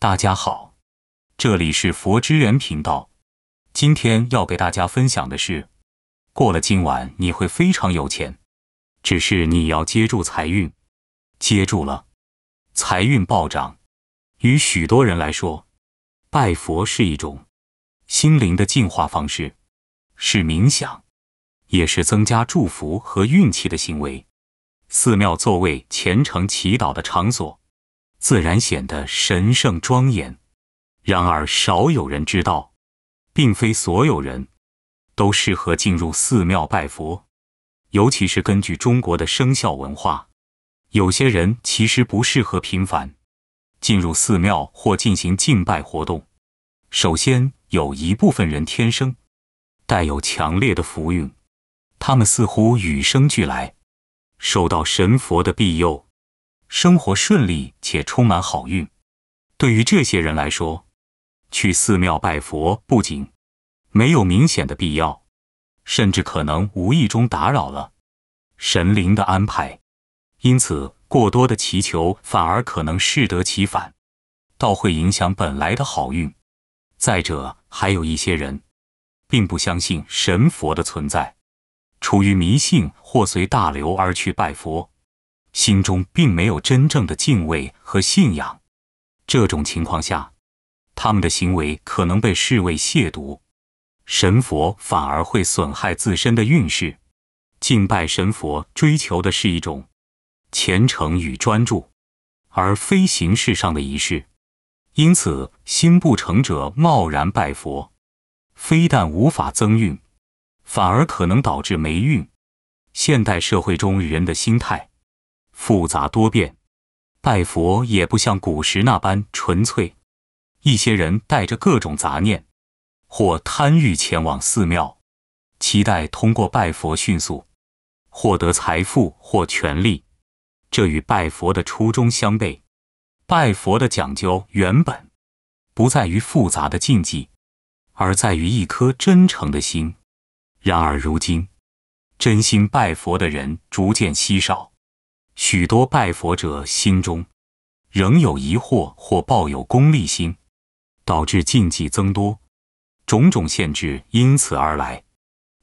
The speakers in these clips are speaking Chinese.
大家好，这里是佛之源频道。今天要给大家分享的是，过了今晚你会非常有钱，只是你要接住财运，接住了财运暴涨。与许多人来说，拜佛是一种心灵的净化方式，是冥想，也是增加祝福和运气的行为。寺庙作为虔诚祈祷的场所。自然显得神圣庄严。然而，少有人知道，并非所有人都适合进入寺庙拜佛。尤其是根据中国的生肖文化，有些人其实不适合频繁进入寺庙或进行敬拜活动。首先，有一部分人天生带有强烈的福运，他们似乎与生俱来，受到神佛的庇佑。生活顺利且充满好运，对于这些人来说，去寺庙拜佛不仅没有明显的必要，甚至可能无意中打扰了神灵的安排。因此，过多的祈求反而可能适得其反，倒会影响本来的好运。再者，还有一些人并不相信神佛的存在，出于迷信或随大流而去拜佛。心中并没有真正的敬畏和信仰，这种情况下，他们的行为可能被视为亵渎，神佛反而会损害自身的运势。敬拜神佛追求的是一种虔诚与专注，而非形式上的仪式。因此，心不诚者贸然拜佛，非但无法增运，反而可能导致霉运。现代社会中人的心态。复杂多变，拜佛也不像古时那般纯粹。一些人带着各种杂念或贪欲前往寺庙，期待通过拜佛迅速获得财富或权力，这与拜佛的初衷相悖。拜佛的讲究原本不在于复杂的禁忌，而在于一颗真诚的心。然而如今，真心拜佛的人逐渐稀少。许多拜佛者心中仍有疑惑或抱有功利心，导致禁忌增多，种种限制因此而来。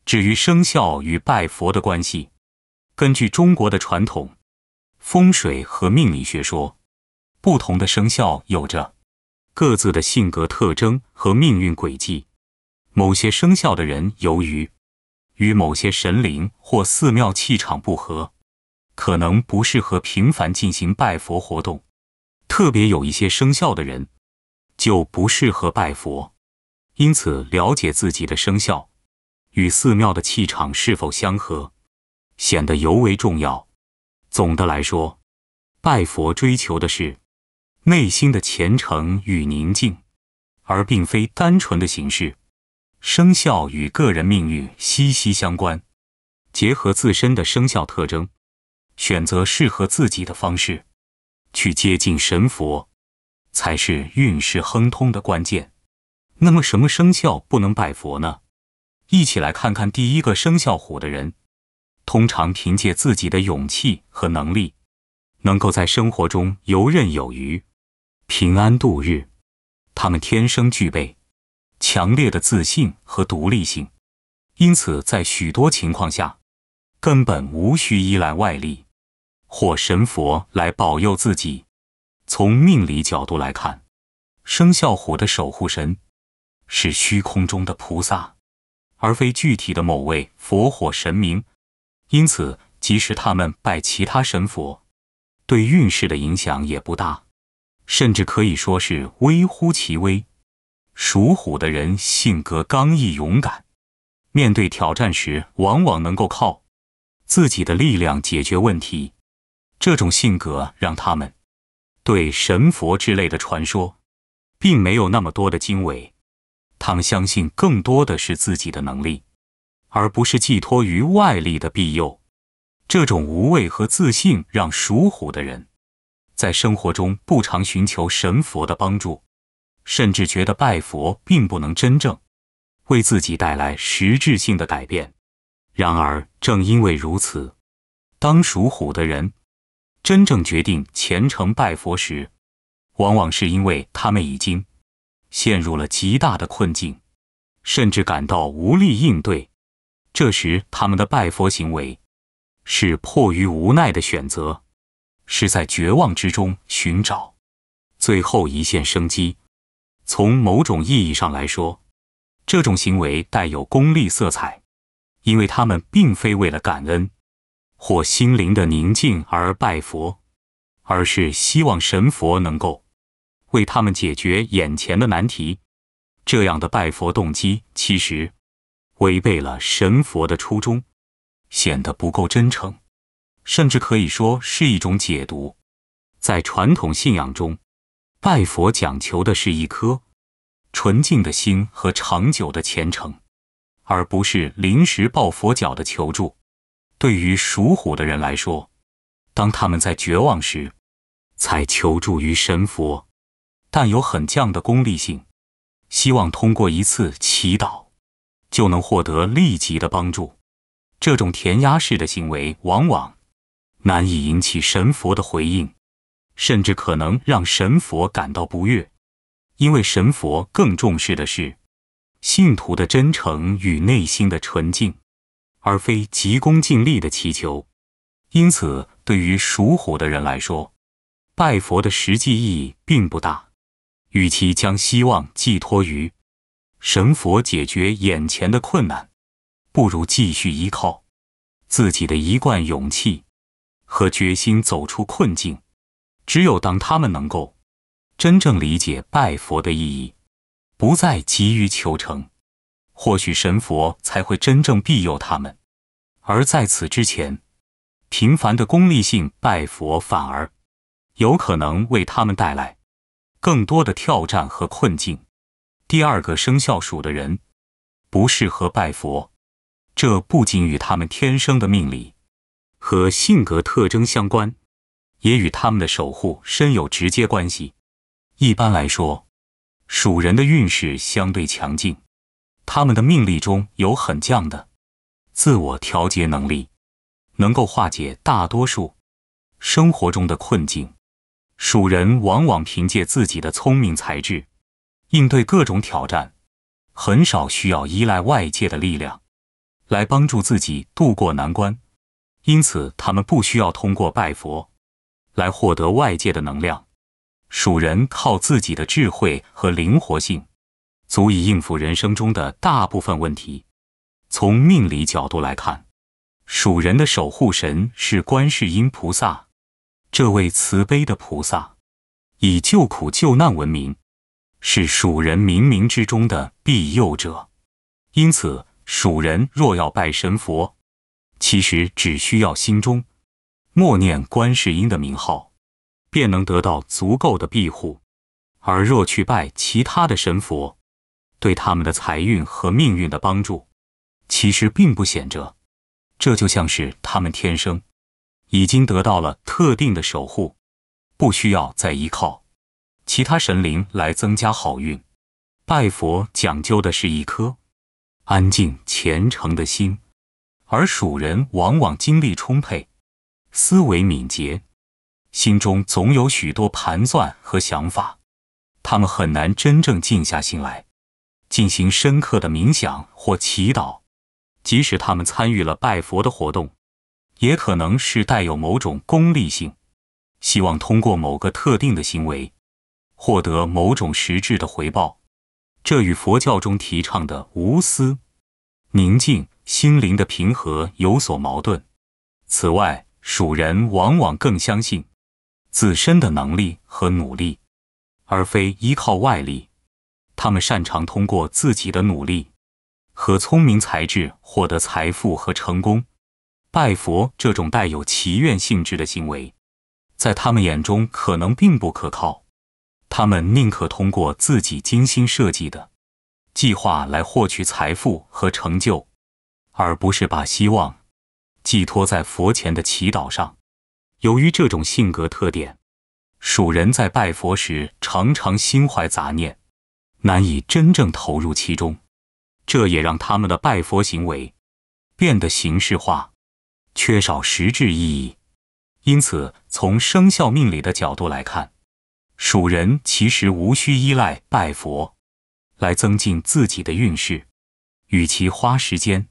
至于生肖与拜佛的关系，根据中国的传统风水和命理学说，不同的生肖有着各自的性格特征和命运轨迹。某些生肖的人由于与某些神灵或寺庙气场不合，可能不适合频繁进行拜佛活动，特别有一些生肖的人就不适合拜佛，因此了解自己的生肖与寺庙的气场是否相合显得尤为重要。总的来说，拜佛追求的是内心的虔诚与宁静，而并非单纯的形式。生肖与个人命运息息相关，结合自身的生肖特征。选择适合自己的方式，去接近神佛，才是运势亨通的关键。那么，什么生肖不能拜佛呢？一起来看看第一个生肖虎的人。通常凭借自己的勇气和能力，能够在生活中游刃有余，平安度日。他们天生具备强烈的自信和独立性，因此在许多情况下，根本无需依赖外力。或神佛来保佑自己。从命理角度来看，生肖虎的守护神是虚空中的菩萨，而非具体的某位佛火神明。因此，即使他们拜其他神佛，对运势的影响也不大，甚至可以说是微乎其微。属虎的人性格刚毅勇敢，面对挑战时，往往能够靠自己的力量解决问题。这种性格让他们对神佛之类的传说并没有那么多的敬畏，他们相信更多的是自己的能力，而不是寄托于外力的庇佑。这种无畏和自信，让属虎的人在生活中不常寻求神佛的帮助，甚至觉得拜佛并不能真正为自己带来实质性的改变。然而，正因为如此，当属虎的人。真正决定虔诚拜佛时，往往是因为他们已经陷入了极大的困境，甚至感到无力应对。这时，他们的拜佛行为是迫于无奈的选择，是在绝望之中寻找最后一线生机。从某种意义上来说，这种行为带有功利色彩，因为他们并非为了感恩。或心灵的宁静而拜佛，而是希望神佛能够为他们解决眼前的难题。这样的拜佛动机其实违背了神佛的初衷，显得不够真诚，甚至可以说是一种解读。在传统信仰中，拜佛讲求的是一颗纯净的心和长久的虔诚，而不是临时抱佛脚的求助。对于属虎的人来说，当他们在绝望时，才求助于神佛，但有很强的功利性，希望通过一次祈祷就能获得立即的帮助。这种填鸭式的行为往往难以引起神佛的回应，甚至可能让神佛感到不悦，因为神佛更重视的是信徒的真诚与内心的纯净。而非急功近利的祈求，因此，对于属虎的人来说，拜佛的实际意义并不大。与其将希望寄托于神佛解决眼前的困难，不如继续依靠自己的一贯勇气和决心走出困境。只有当他们能够真正理解拜佛的意义，不再急于求成。或许神佛才会真正庇佑他们，而在此之前，平凡的功利性拜佛反而有可能为他们带来更多的挑战和困境。第二个生肖鼠的人不适合拜佛，这不仅与他们天生的命理和性格特征相关，也与他们的守护深有直接关系。一般来说，鼠人的运势相对强劲。他们的命力中有很强的自我调节能力，能够化解大多数生活中的困境。属人往往凭借自己的聪明才智应对各种挑战，很少需要依赖外界的力量来帮助自己度过难关。因此，他们不需要通过拜佛来获得外界的能量。属人靠自己的智慧和灵活性。足以应付人生中的大部分问题。从命理角度来看，属人的守护神是观世音菩萨。这位慈悲的菩萨以救苦救难闻名，是属人冥冥之中的庇佑者。因此，属人若要拜神佛，其实只需要心中默念观世音的名号，便能得到足够的庇护。而若去拜其他的神佛，对他们的财运和命运的帮助，其实并不显着。这就像是他们天生已经得到了特定的守护，不需要再依靠其他神灵来增加好运。拜佛讲究的是一颗安静虔诚的心，而属人往往精力充沛，思维敏捷，心中总有许多盘算和想法，他们很难真正静下心来。进行深刻的冥想或祈祷，即使他们参与了拜佛的活动，也可能是带有某种功利性，希望通过某个特定的行为获得某种实质的回报。这与佛教中提倡的无私、宁静、心灵的平和有所矛盾。此外，蜀人往往更相信自身的能力和努力，而非依靠外力。他们擅长通过自己的努力和聪明才智获得财富和成功。拜佛这种带有祈愿性质的行为，在他们眼中可能并不可靠。他们宁可通过自己精心设计的计划来获取财富和成就，而不是把希望寄托在佛前的祈祷上。由于这种性格特点，蜀人在拜佛时常常心怀杂念。难以真正投入其中，这也让他们的拜佛行为变得形式化，缺少实质意义。因此，从生肖命理的角度来看，属人其实无需依赖拜佛来增进自己的运势。与其花时间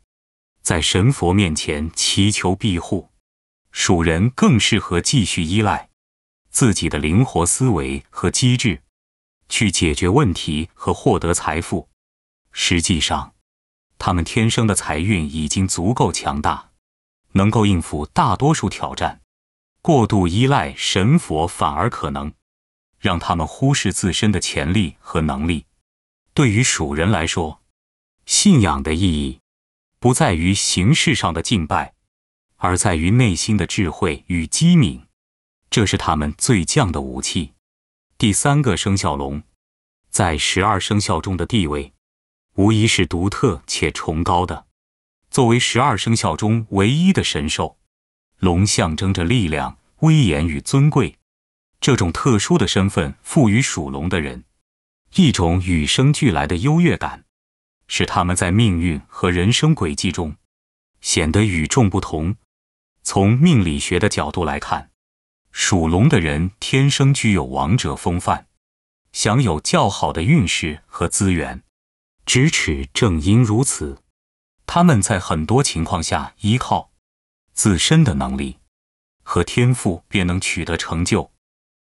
在神佛面前祈求庇护，属人更适合继续依赖自己的灵活思维和机智。去解决问题和获得财富，实际上，他们天生的财运已经足够强大，能够应付大多数挑战。过度依赖神佛反而可能让他们忽视自身的潜力和能力。对于蜀人来说，信仰的意义不在于形式上的敬拜，而在于内心的智慧与机敏，这是他们最强的武器。第三个生肖龙，在十二生肖中的地位，无疑是独特且崇高的。作为十二生肖中唯一的神兽，龙象征着力量、威严与尊贵。这种特殊的身份赋予属龙的人一种与生俱来的优越感，使他们在命运和人生轨迹中显得与众不同。从命理学的角度来看，属龙的人天生具有王者风范，享有较好的运势和资源。咫尺正因如此，他们在很多情况下依靠自身的能力和天赋便能取得成就，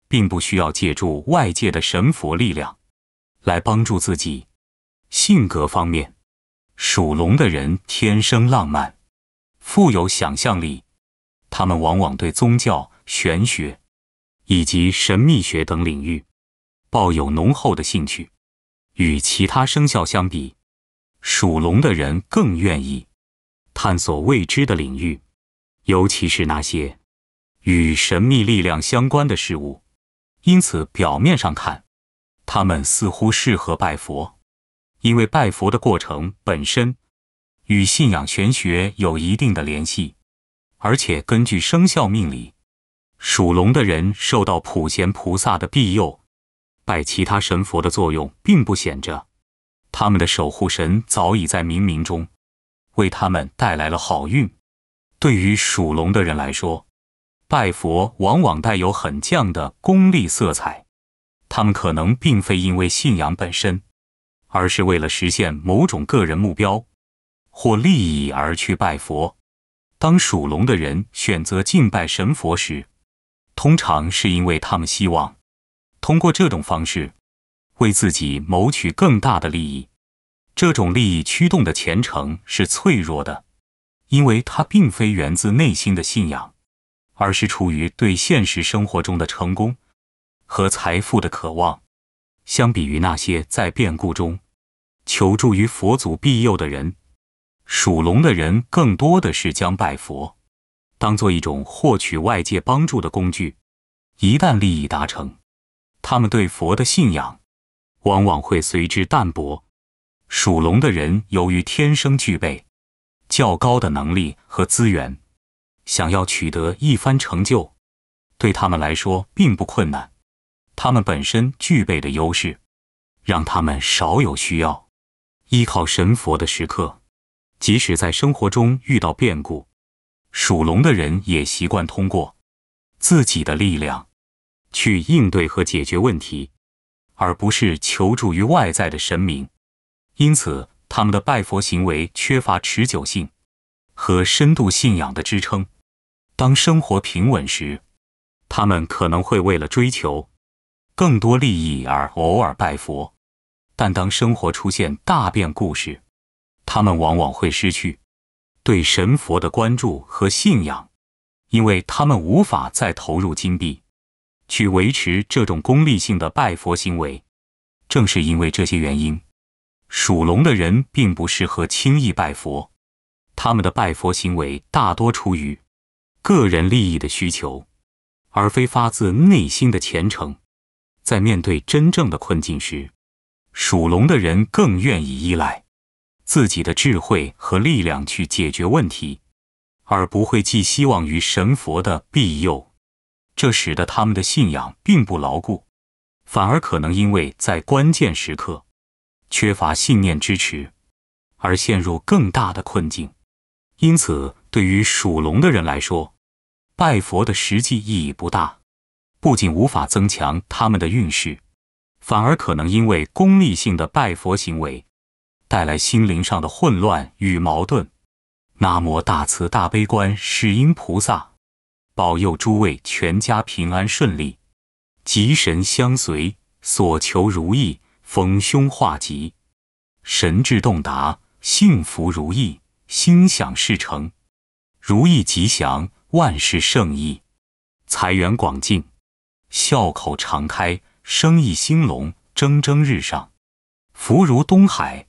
并不需要借助外界的神佛力量来帮助自己。性格方面，属龙的人天生浪漫，富有想象力，他们往往对宗教。玄学，以及神秘学等领域，抱有浓厚的兴趣。与其他生肖相比，属龙的人更愿意探索未知的领域，尤其是那些与神秘力量相关的事物。因此，表面上看，他们似乎适合拜佛，因为拜佛的过程本身与信仰玄学有一定的联系，而且根据生肖命理。属龙的人受到普贤菩萨的庇佑，拜其他神佛的作用并不显着。他们的守护神早已在冥冥中为他们带来了好运。对于属龙的人来说，拜佛往往带有很强的功利色彩。他们可能并非因为信仰本身，而是为了实现某种个人目标或利益而去拜佛。当属龙的人选择敬拜神佛时，通常是因为他们希望通过这种方式为自己谋取更大的利益。这种利益驱动的虔诚是脆弱的，因为它并非源自内心的信仰，而是出于对现实生活中的成功和财富的渴望。相比于那些在变故中求助于佛祖庇佑的人，属龙的人更多的是将拜佛。当做一种获取外界帮助的工具，一旦利益达成，他们对佛的信仰往往会随之淡薄。属龙的人由于天生具备较高的能力和资源，想要取得一番成就，对他们来说并不困难。他们本身具备的优势，让他们少有需要依靠神佛的时刻。即使在生活中遇到变故。属龙的人也习惯通过自己的力量去应对和解决问题，而不是求助于外在的神明。因此，他们的拜佛行为缺乏持久性和深度信仰的支撑。当生活平稳时，他们可能会为了追求更多利益而偶尔拜佛；但当生活出现大变故时，他们往往会失去。对神佛的关注和信仰，因为他们无法再投入金币去维持这种功利性的拜佛行为。正是因为这些原因，属龙的人并不适合轻易拜佛。他们的拜佛行为大多出于个人利益的需求，而非发自内心的虔诚。在面对真正的困境时，属龙的人更愿意依赖。自己的智慧和力量去解决问题，而不会寄希望于神佛的庇佑，这使得他们的信仰并不牢固，反而可能因为在关键时刻缺乏信念支持而陷入更大的困境。因此，对于属龙的人来说，拜佛的实际意义不大，不仅无法增强他们的运势，反而可能因为功利性的拜佛行为。带来心灵上的混乱与矛盾。南无大慈大悲观世音菩萨，保佑诸位全家平安顺利，吉神相随，所求如意，逢凶化吉，神智洞达，幸福如意，心想事成，如意吉祥，万事胜意，财源广进，笑口常开，生意兴隆，蒸蒸日上，福如东海。